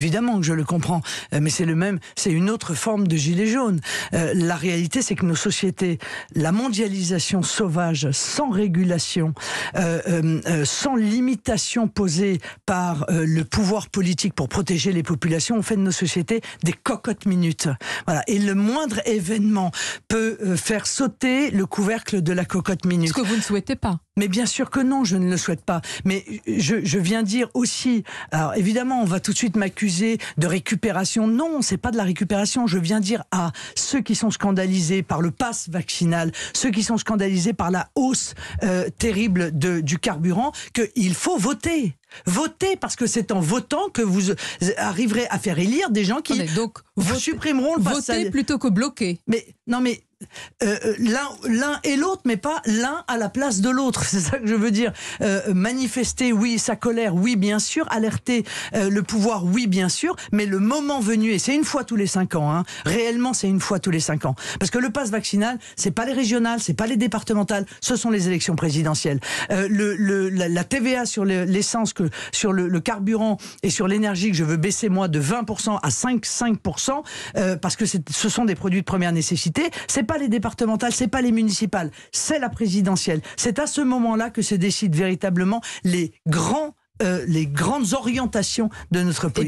Évidemment que je le comprends, euh, mais c'est le même, c'est une autre forme de gilet jaune. Euh, la réalité, c'est que nos sociétés, la mondialisation sauvage, sans régulation, euh, sans limitation posée par le pouvoir politique pour protéger les populations, ont fait de nos sociétés des cocottes minutes. Voilà. Et le moindre événement peut faire sauter le couvercle de la cocotte minute. Ce que vous ne souhaitez pas. Mais bien sûr que non, je ne le souhaite pas. Mais je, je viens dire aussi, alors évidemment, on va tout de suite m'accuser de récupération. Non, c'est pas de la récupération. Je viens dire à ceux qui sont scandalisés par le pass vaccinal, ceux qui sont scandalisés par la hausse euh, terrible du carburant, qu'il faut voter. Votez parce que c'est en votant que vous euh, arriverez à faire élire des gens qui donc, vous supprimeront le voter Votez plutôt que bloquer. Mais non, mais euh, euh, l'un et l'autre, mais pas l'un à la place de l'autre. C'est ça que je veux dire. manifester, oui, sa colère, oui, bien sûr. Alerter le pouvoir, oui, bien sûr. Mais le moment venu, et c'est une fois tous les cinq ans, hein, réellement, c'est une fois tous les cinq ans. Parce que le passe vaccinal, c'est pas les régionales, c'est pas les départementales, ce sont les élections présidentielles. Le, la, la, TVA sur l'essence sur le, carburant et sur l'énergie que je veux baisser moi de 20% à 5, 5% euh, parce que ce sont des produits de première nécessité. C'est pas les départementales, c'est pas les municipales, c'est la présidentielle. C'est à ce moment-là que se décident véritablement les grands euh, les grandes orientations de notre politique.